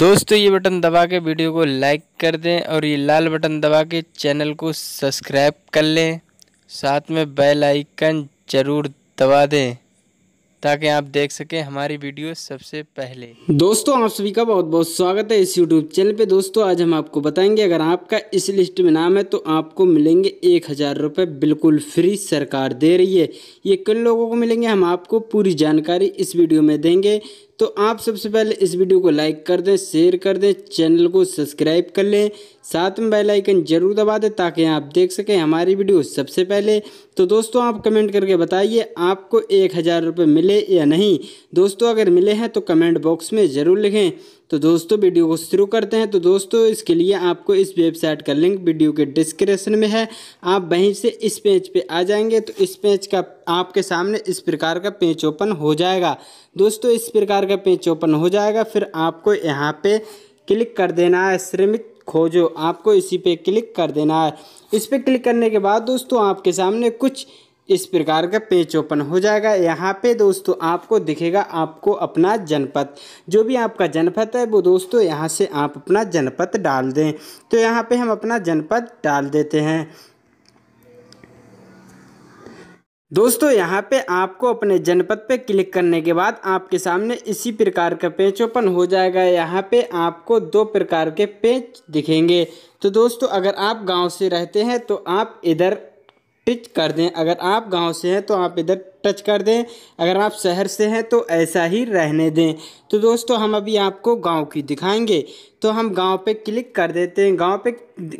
दोस्तों ये बटन दबा के वीडियो को लाइक कर दें और ये लाल बटन दबा के चैनल को सब्सक्राइब कर लें साथ में बेल आइकन ज़रूर दबा दें ताकि आप देख सकें हमारी वीडियो सबसे पहले दोस्तों आप सभी का बहुत बहुत स्वागत है इस यूट्यूब चैनल पे दोस्तों आज हम आपको बताएंगे अगर आपका इस लिस्ट में नाम है तो आपको मिलेंगे एक हज़ार रुपये बिल्कुल फ्री सरकार दे रही है ये किन लोगों को मिलेंगे हम आपको पूरी जानकारी इस वीडियो में देंगे तो आप सबसे पहले इस वीडियो को लाइक कर दें शेयर कर दें चैनल को सब्सक्राइब कर लें साथ में बेल आइकन जरूर दबा दें ताकि आप देख सकें हमारी वीडियो सबसे पहले तो दोस्तों आप कमेंट करके बताइए आपको एक हज़ार रुपये मिले या नहीं दोस्तों अगर मिले हैं तो कमेंट बॉक्स में ज़रूर लिखें तो दोस्तों वीडियो को शुरू करते हैं तो दोस्तों इसके लिए आपको इस वेबसाइट का लिंक वीडियो के डिस्क्रिप्शन में है आप वहीं से इस पेज पे आ जाएंगे तो इस पेज का आपके सामने इस प्रकार का पेज ओपन हो जाएगा दोस्तों इस प्रकार का पेज ओपन हो जाएगा फिर आपको यहाँ पे क्लिक कर देना है श्रमिक खोजो आपको इसी पे क्लिक कर देना है इस पर क्लिक करने के बाद दोस्तों आपके सामने कुछ इस प्रकार का पेज ओपन हो जाएगा यहाँ पे दोस्तों आपको दिखेगा आपको अपना जनपद जो भी आपका जनपद है वो दोस्तों यहाँ से आप अपना जनपद डाल दें तो यहाँ पे हम अपना जनपद डाल देते हैं दोस्तों यहाँ पे आपको अपने जनपद पे क्लिक करने के बाद आपके सामने इसी प्रकार का पेज ओपन हो जाएगा यहाँ पे आपको दो प्रकार के पेज दिखेंगे तो दोस्तों अगर आप गांव से रहते हैं तो आप इधर टिच कर दें अगर आप गांव से हैं तो आप इधर टच कर दें अगर आप शहर से हैं तो ऐसा ही रहने दें तो दोस्तों हम अभी आपको गांव की दिखाएंगे तो हम गांव पे क्लिक कर देते हैं गांव पे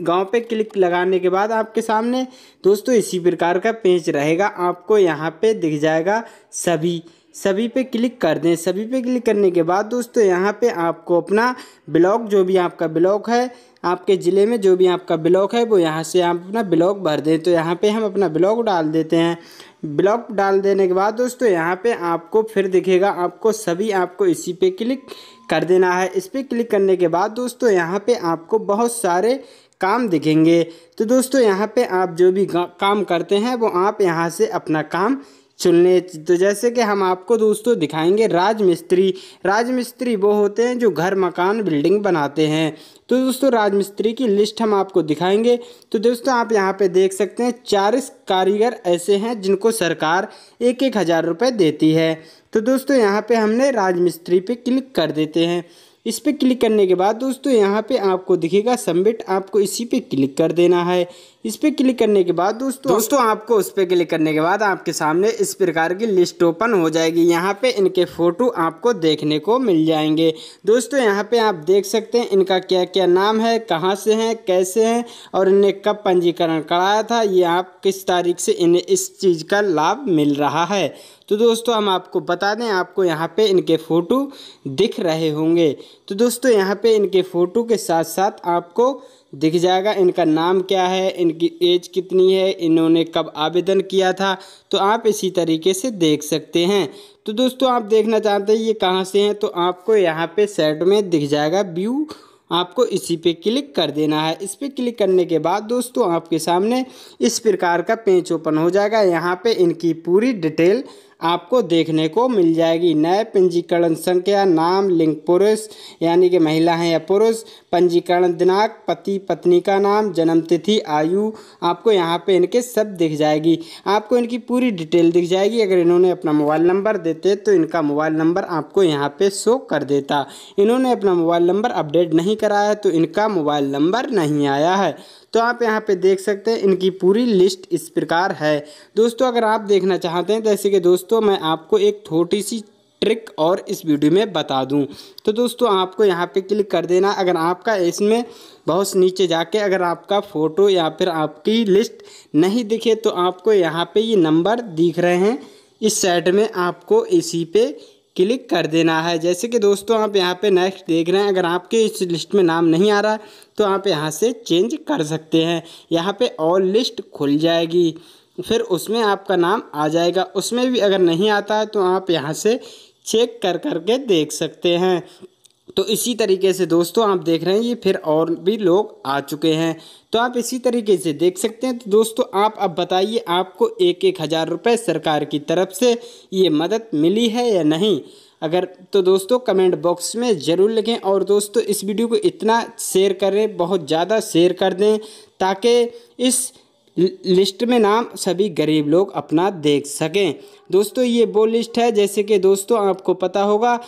गांव पे क्लिक लगाने के बाद आपके सामने दोस्तों इसी प्रकार का पेज रहेगा आपको यहाँ पे दिख जाएगा सभी सभी पे क्लिक कर दें सभी पे क्लिक करने के बाद दोस्तों यहाँ पे आपको अपना ब्लॉग जो भी आपका ब्लॉग है आपके ज़िले में जो भी आपका ब्लॉक है वो यहाँ से आप अपना ब्लॉक भर दें तो यहाँ पे हम अपना ब्लॉक डाल देते हैं ब्लॉक डाल देने के बाद दोस्तों यहाँ पे आपको फिर दिखेगा आपको सभी आपको इसी पे क्लिक कर देना है इस पर क्लिक करने के बाद दोस्तों यहाँ पर आपको बहुत सारे काम दिखेंगे तो दोस्तों यहाँ पर आप जो भी काम करते हैं वो आप यहाँ से अपना काम चुनने तो जैसे कि हम आपको दोस्तों दिखाएंगे राजमिस्त्री राजमिस्त्री वो होते हैं जो घर मकान बिल्डिंग बनाते हैं तो दोस्तों राजमिस्त्री की लिस्ट हम आपको दिखाएंगे तो दोस्तों आप यहाँ पे देख सकते हैं चालीस कारीगर ऐसे हैं जिनको सरकार एक एक हज़ार रुपये देती है तो दोस्तों यहाँ पे हमने राजमिस्त्री पे क्लिक कर देते हैं इस पर क्लिक करने के बाद दोस्तों यहाँ पे आपको दिखेगा सबमिट आपको इसी पे क्लिक कर देना है इस पर क्लिक करने के बाद दोस्तों दोस्तों आपको उस पर क्लिक करने के बाद आपके सामने इस प्रकार की लिस्ट ओपन हो जाएगी यहाँ पे इनके फ़ोटो आपको देखने को मिल जाएंगे दोस्तों यहाँ पे आप देख सकते हैं इनका क्या क्या नाम है कहाँ से हैं कैसे हैं और इन्हें कब पंजीकरण कराया था ये आप किस तारीख से इन्हें इस चीज़ का लाभ मिल रहा है तो दोस्तों हम आपको बता दें आपको यहाँ पे इनके फ़ोटो दिख रहे होंगे तो दोस्तों यहाँ पे इनके फ़ोटो के साथ साथ आपको दिख जाएगा इनका नाम क्या है इनकी एज कितनी है इन्होंने कब आवेदन किया था तो आप इसी तरीके से देख सकते हैं तो दोस्तों आप देखना चाहते हैं ये कहाँ से हैं तो आपको यहाँ पर सेट में दिख जाएगा व्यू आपको इसी पे क्लिक कर देना है इस पर क्लिक करने के बाद दोस्तों आपके सामने इस प्रकार का पेज ओपन हो जाएगा यहाँ पे इनकी पूरी डिटेल आपको देखने को मिल जाएगी नए पंजीकरण संख्या नाम लिंग पुरुष यानी कि महिला है या पुरुष पंजीकरण दिनांक पति पत्नी का नाम जन्म तिथि आयु आपको यहाँ पे इनके सब दिख जाएगी आपको इनकी पूरी डिटेल दिख जाएगी अगर इन्होंने अपना मोबाइल नंबर देते तो इनका मोबाइल नंबर आपको यहाँ पे शो कर देता इन्होंने अपना मोबाइल नंबर अपडेट नहीं कराया तो इनका मोबाइल नंबर नहीं आया है तो आप यहाँ पे देख सकते हैं इनकी पूरी लिस्ट इस प्रकार है दोस्तों अगर आप देखना चाहते हैं जैसे तो कि दोस्तों मैं आपको एक छोटी सी ट्रिक और इस वीडियो में बता दूं तो दोस्तों आपको यहाँ पे क्लिक कर देना अगर आपका इसमें बहुत नीचे जाके अगर आपका फ़ोटो या फिर आपकी लिस्ट नहीं दिखे तो आपको यहाँ पे ये यह नंबर दिख रहे हैं इस साइड में आपको इसी पे क्लिक कर देना है जैसे कि दोस्तों आप यहाँ पे नेक्स्ट देख रहे हैं अगर आपके इस लिस्ट में नाम नहीं आ रहा तो आप यहाँ से चेंज कर सकते हैं यहाँ पे ऑल लिस्ट खुल जाएगी फिर उसमें आपका नाम आ जाएगा उसमें भी अगर नहीं आता है तो आप यहाँ से चेक कर करके देख सकते हैं तो इसी तरीके से दोस्तों आप देख रहे हैं ये फिर और भी लोग आ चुके हैं तो आप इसी तरीके से देख सकते हैं तो दोस्तों आप अब बताइए आपको एक एक हज़ार रुपये सरकार की तरफ से ये मदद मिली है या नहीं अगर तो दोस्तों कमेंट बॉक्स में ज़रूर लिखें और दोस्तों इस वीडियो को इतना शेयर करें बहुत ज़्यादा शेयर कर दें ताकि इस लिस्ट में नाम सभी गरीब लोग अपना देख सकें दोस्तों ये वो लिस्ट है जैसे कि दोस्तों आपको पता होगा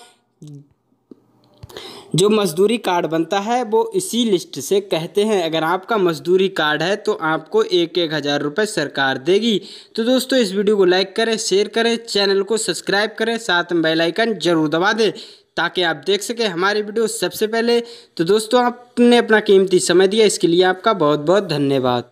जो मज़दूरी कार्ड बनता है वो इसी लिस्ट से कहते हैं अगर आपका मज़दूरी कार्ड है तो आपको एक एक हज़ार रुपये सरकार देगी तो दोस्तों इस वीडियो को लाइक करें शेयर करें चैनल को सब्सक्राइब करें साथ में बेल आइकन जरूर दबा दें ताकि आप देख सकें हमारी वीडियो सबसे पहले तो दोस्तों आपने अपना कीमती समय दिया इसके लिए आपका बहुत बहुत धन्यवाद